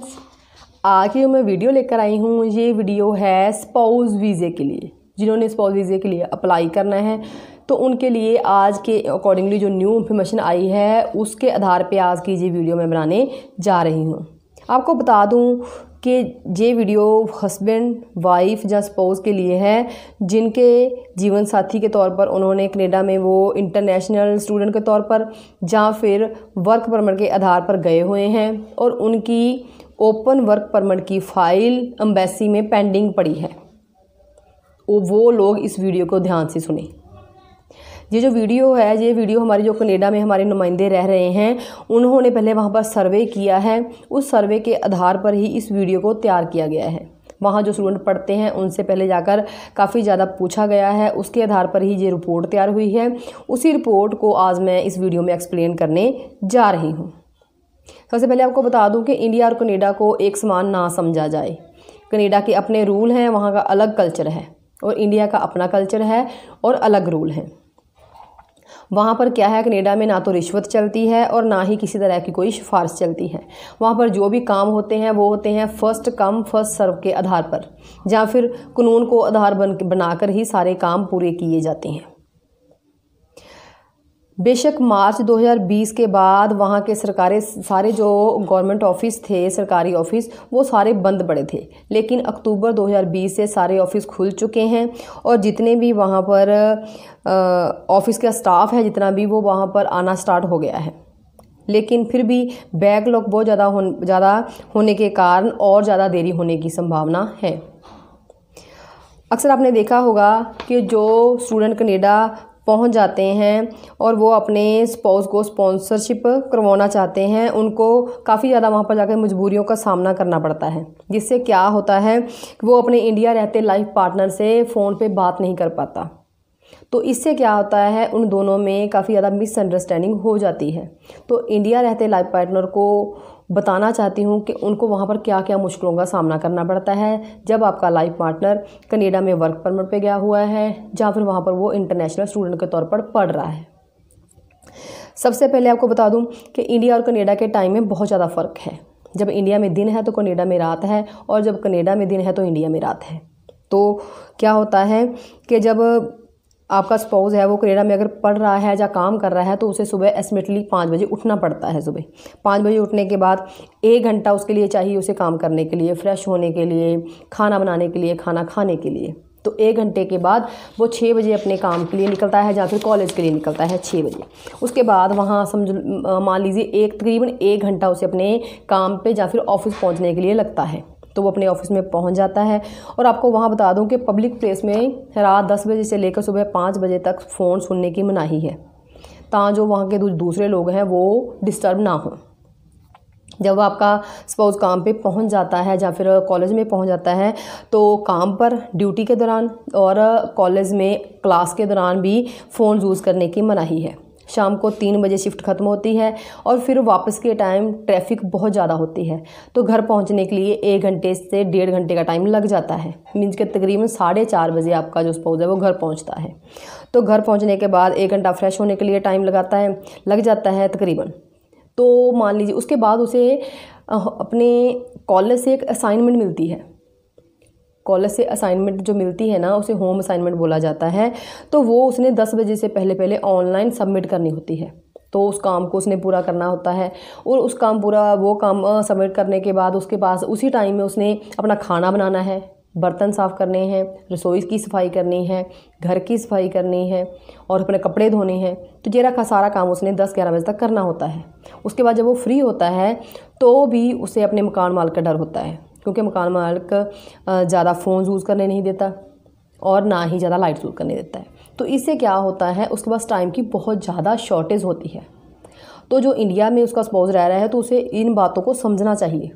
friends आज ये मैं वीडियो लेकर आई हूँ ये वीडियो है स्पाउस वीज़े के लिए जिन्होंने स्पाउस वीज़े के लिए अप्लाई करना है तो उनके लिए आज के अकॉर्डिंगली जो न्यू इन्फॉर्मेशन आई है उसके आधार पे आज की ये वीडियो मैं बनाने जा रही हूँ आपको बता दूँ कि ये वीडियो हस्बैंड वाइफ या स्पाउस के लिए है जिनके जीवन साथी के तौर पर उन्होंने कनेडा में वो इंटरनेशनल स्टूडेंट के तौर पर या फिर वर्क परमिट के आधार पर गए हुए हैं और उनकी ओपन वर्क परमिट की फ़ाइल अम्बेसी में पेंडिंग पड़ी है वो लोग इस वीडियो को ध्यान से सुने ये जो वीडियो है ये वीडियो हमारे जो कनेडा में हमारे नुमाइंदे रह रहे हैं उन्होंने पहले वहाँ पर सर्वे किया है उस सर्वे के आधार पर ही इस वीडियो को तैयार किया गया है वहाँ जो स्टूडेंट पढ़ते हैं उनसे पहले जाकर काफ़ी ज़्यादा पूछा गया है उसके आधार पर ही ये रिपोर्ट तैयार हुई है उसी रिपोर्ट को आज मैं इस वीडियो में एक्सप्लेन करने जा रही हूँ सबसे पहले आपको बता दूं कि इंडिया और कनेडा को एक समान ना समझा जाए कनेडा के अपने रूल हैं वहाँ का अलग कल्चर है और इंडिया का अपना कल्चर है और अलग रूल है वहाँ पर क्या है कनेडा में ना तो रिश्वत चलती है और ना ही किसी तरह की कोई सिफारिश चलती है वहाँ पर जो भी काम होते हैं वो होते हैं फर्स्ट कम फर्स्ट सर्व के आधार पर या फिर कानून को आधार बन बनाकर ही सारे काम पूरे किए जाते हैं बेशक मार्च 2020 के बाद वहाँ के सरकारी सारे जो गवर्नमेंट ऑफिस थे सरकारी ऑफिस वो सारे बंद पड़े थे लेकिन अक्टूबर 2020 से सारे ऑफिस खुल चुके हैं और जितने भी वहाँ पर ऑफिस का स्टाफ है जितना भी वो वहाँ पर आना स्टार्ट हो गया है लेकिन फिर भी बैकलॉग बहुत ज़्यादा हो ज़्यादा होने के कारण और ज़्यादा देरी होने की संभावना है अक्सर आपने देखा होगा कि जो स्टूडेंट कनेडा पहुंच जाते हैं और वो अपने स्पाउस को स्पॉन्सरशिप करवाना चाहते हैं उनको काफ़ी ज़्यादा वहाँ पर जाकर मजबूरियों का सामना करना पड़ता है जिससे क्या होता है कि वो अपने इंडिया रहते लाइफ पार्टनर से फ़ोन पे बात नहीं कर पाता तो इससे क्या होता है उन दोनों में काफ़ी ज़्यादा मिसअंडरस्टैंडिंग हो जाती है तो इंडिया रहते लाइफ पार्टनर को बताना चाहती हूँ कि उनको वहाँ पर क्या क्या मुश्किलों का सामना करना पड़ता है जब आपका लाइफ पार्टनर कनेडा में वर्क परमिट पे गया हुआ है या फिर वहाँ पर वो इंटरनेशनल स्टूडेंट के तौर पर पढ़ रहा है सबसे पहले आपको बता दूँ कि इंडिया और कनेडा के टाइम में बहुत ज़्यादा फ़र्क है जब इंडिया में दिन है तो कनेडा में रात है और जब कनेडा में दिन है तो इंडिया में रात है तो क्या होता है कि जब आपका स्पाउस है वो कनेडा में अगर पढ़ रहा है या काम कर रहा है तो उसे सुबह एस्टिमेटली पाँच बजे उठना पड़ता है सुबह पाँच बजे उठने के बाद एक घंटा उसके लिए चाहिए उसे काम करने के लिए फ़्रेश होने के लिए खाना बनाने के लिए खाना खाने के लिए तो एक घंटे के बाद वो छः बजे अपने काम के लिए निकलता है या फिर कॉलेज के लिए निकलता है छः बजे उसके बाद वहाँ समझ मान लीजिए एक तकरीबन एक घंटा उसे अपने काम पे या फिर ऑफिस पहुँचने के लिए लगता है तो वो अपने ऑफिस में पहुंच जाता है और आपको वहाँ बता दूं कि पब्लिक प्लेस में रात दस बजे से लेकर सुबह पाँच बजे तक फ़ोन सुनने की मनाही है ताँ जो वहाँ के दूसरे लोग हैं वो डिस्टर्ब ना हों जब आपका सपोज काम पे पहुंच जाता है या फिर कॉलेज में पहुंच जाता है तो काम पर ड्यूटी के दौरान और कॉलेज में क्लास के दौरान भी फ़ोन यूज़ करने की मनाही है शाम को तीन बजे शिफ्ट ख़त्म होती है और फिर वापस के टाइम ट्रैफिक बहुत ज़्यादा होती है तो घर पहुँचने के लिए एक घंटे से डेढ़ घंटे का टाइम लग जाता है मीन्स के तकरीबन साढ़े चार बजे आपका जो स्पाउस है वो घर पहुँचता है तो घर पहुँचने के बाद एक घंटा फ्रेश होने के लिए टाइम लगाता है लग जाता है तकरीबन तो मान लीजिए उसके बाद उसे अपने कॉलेज से एक असाइनमेंट मिलती है कॉलेज से असाइनमेंट जो मिलती है ना उसे होम असाइनमेंट बोला जाता है तो वो उसने दस बजे से पहले पहले ऑनलाइन सबमिट करनी होती है तो उस काम को उसने पूरा करना होता है और उस काम पूरा वो काम सबमिट करने के बाद उसके पास उसी टाइम में उसने अपना खाना बनाना है बर्तन साफ़ करने हैं रसोई की सफाई करनी है घर की सफाई करनी है और अपने कपड़े धोने हैं तो जेरा का सारा काम उसने 10-11 बजे तक करना होता है उसके बाद जब वो फ्री होता है तो भी उसे अपने मकान माल का डर होता है क्योंकि मकान मालिक ज़्यादा फ़ोन यूज़ करने नहीं देता और ना ही ज़्यादा लाइट यूज़ करने देता है तो इससे क्या होता है उसके पास टाइम की बहुत ज़्यादा शॉर्टेज होती है तो जो इंडिया में उसका स्पोज रह रहा है तो उसे इन बातों को समझना चाहिए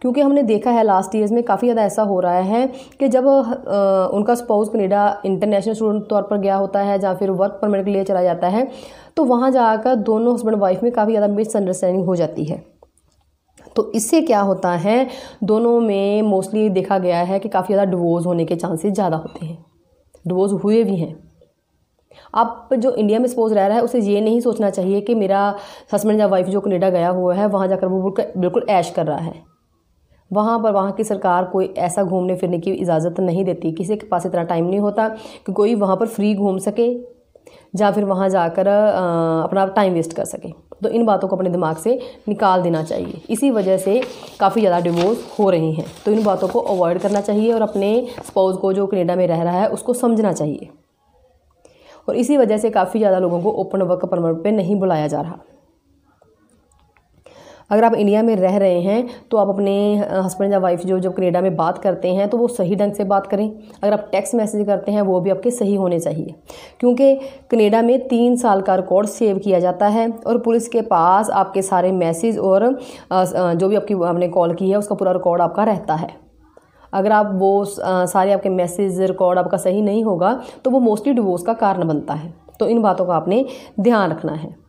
क्योंकि हमने देखा है लास्ट ईयर्स में काफ़ी ज़्यादा ऐसा हो रहा है कि जब आ, उनका स्पाउस कनेडा इंटरनेशनल स्टूडेंट तौर पर गया होता है या फिर वर्क परमिट के लिए चला जाता है तो वहाँ जाकर दोनों हस्बैंड वाइफ में काफ़ी ज़्यादा मिसअंडरस्टैंडिंग हो जाती है तो इससे क्या होता है दोनों में मोस्टली देखा गया है कि काफ़ी ज़्यादा डिवोर्स होने के चांसेस ज़्यादा होते हैं डिवोर्स हुए भी हैं आप जो इंडिया में सपोज रह रहा है उसे ये नहीं सोचना चाहिए कि मेरा हस्बैंड या वाइफ जो कनेडा गया हुआ है वहाँ जाकर वो बिल्कुल ऐश कर रहा है वहाँ पर वहाँ की सरकार कोई ऐसा घूमने फिरने की इजाज़त नहीं देती किसी के पास इतना टाइम नहीं होता कि कोई वहाँ पर फ्री घूम सके या फिर वहाँ जाकर अपना टाइम वेस्ट कर सके तो इन बातों को अपने दिमाग से निकाल देना चाहिए इसी वजह से काफ़ी ज़्यादा डिवोर्स हो रही हैं तो इन बातों को अवॉइड करना चाहिए और अपने स्पाउस को जो कनेडा में रह रहा है उसको समझना चाहिए और इसी वजह से काफ़ी ज़्यादा लोगों को ओपन वर्क परमिट पे नहीं बुलाया जा रहा अगर आप इंडिया में रह रहे हैं तो आप अपने हस्बैंड या वाइफ जो जब कनेडा में बात करते हैं तो वो सही ढंग से बात करें अगर आप टेक्स्ट मैसेज करते हैं वो भी आपके सही होने चाहिए क्योंकि कनेडा में तीन साल का रिकॉर्ड सेव किया जाता है और पुलिस के पास आपके सारे मैसेज और जो भी आपकी आपने कॉल की है उसका पूरा रिकॉर्ड आपका रहता है अगर आप वो सारे आपके मैसेज रिकॉर्ड आपका सही नहीं होगा तो वो मोस्टली डिवोर्स का कारण बनता है तो इन बातों का आपने ध्यान रखना है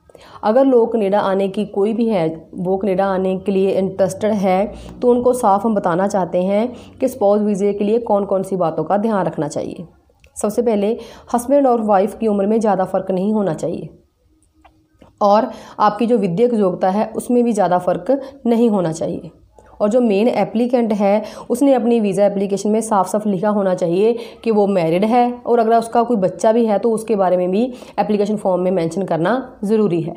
अगर लोग कनेडा आने की कोई भी है वो कनेडा आने के लिए इंटरेस्टेड है तो उनको साफ हम बताना चाहते हैं कि स्पॉज वीज़े के लिए कौन कौन सी बातों का ध्यान रखना चाहिए सबसे पहले हस्बैंड और वाइफ की उम्र में ज़्यादा फ़र्क नहीं होना चाहिए और आपकी जो विद्यक योग्यता है उसमें भी ज़्यादा फ़र्क नहीं होना चाहिए और जो मेन एप्लीकेंट है उसने अपनी वीज़ा एप्लीकेशन में साफ साफ लिखा होना चाहिए कि वो मैरिड है और अगर उसका कोई बच्चा भी है तो उसके बारे में भी एप्लीकेशन फॉर्म में मैंशन करना ज़रूरी है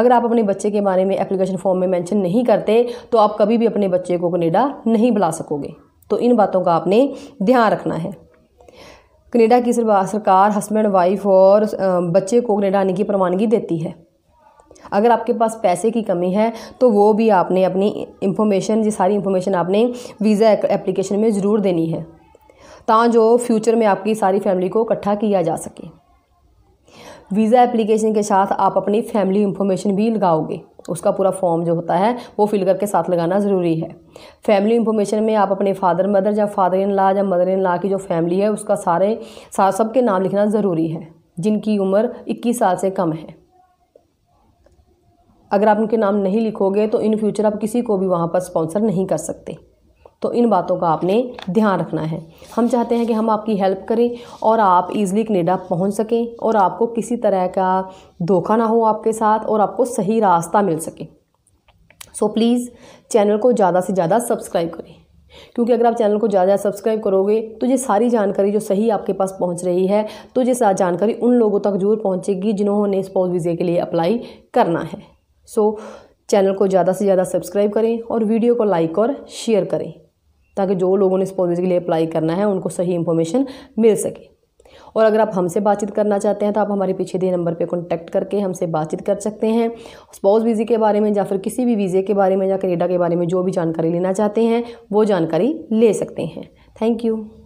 अगर आप अपने बच्चे के बारे में एप्लीकेशन फॉर्म में मैंशन नहीं करते तो आप कभी भी अपने बच्चे को कनेडा नहीं बुला सकोगे तो इन बातों का आपने ध्यान रखना है कनेडा की सरकार हस्बैंड वाइफ और बच्चे को कनेडा आने की प्रवानगी देती है अगर आपके पास पैसे की कमी है तो वो भी आपने अपनी इंफॉर्मेशन ये सारी इंफॉर्मेशन आपने वीज़ा एप्लीकेशन में ज़रूर देनी है ता जो फ्यूचर में आपकी सारी फैमिली को इकट्ठा किया जा सके वीज़ा एप्लीकेशन के साथ आप अपनी फैमिली इंफॉर्मेशन भी लगाओगे उसका पूरा फॉर्म जो होता है वो फिल करके साथ लगाना ज़रूरी है फैमिली इंफॉर्मेशन में आप अपने फादर मदर या फादर इन ला या मदर इन ला की जो फैमिली है उसका सारे साथ सब के नाम लिखना ज़रूरी है जिनकी उम्र 21 साल से कम है अगर आप उनके नाम नहीं लिखोगे तो इन फ्यूचर आप किसी को भी वहाँ पर स्पॉन्सर नहीं कर सकते तो इन बातों का आपने ध्यान रखना है हम चाहते हैं कि हम आपकी हेल्प करें और आप इजीली कनेडा पहुंच सकें और आपको किसी तरह का धोखा ना हो आपके साथ और आपको सही रास्ता मिल सके सो प्लीज़ चैनल को ज़्यादा से ज़्यादा सब्सक्राइब करें क्योंकि अगर आप चैनल को ज़्यादा सब्सक्राइब करोगे तो ये सारी जानकारी जो सही आपके पास पहुँच रही है तो ये जानकारी उन लोगों तक जरूर पहुँचेगी जिन्होंने स्पाउस वीज़े के लिए अप्लाई करना है सो चैनल को ज़्यादा से ज़्यादा सब्सक्राइब करें और वीडियो को लाइक और शेयर करें ताकि जो लोगों ने इस पॉलिसी के लिए अप्लाई करना है उनको सही इन्फॉर्मेशन मिल सके और अगर आप हमसे बातचीत करना चाहते हैं तो आप हमारे पीछे दिए नंबर पर कॉन्टैक्ट करके हमसे बातचीत कर सकते हैं स्पॉज वीज़े के बारे में या फिर किसी भी वीज़े के बारे में या कनेडा के बारे में जो भी जानकारी लेना चाहते हैं वो जानकारी ले सकते हैं थैंक यू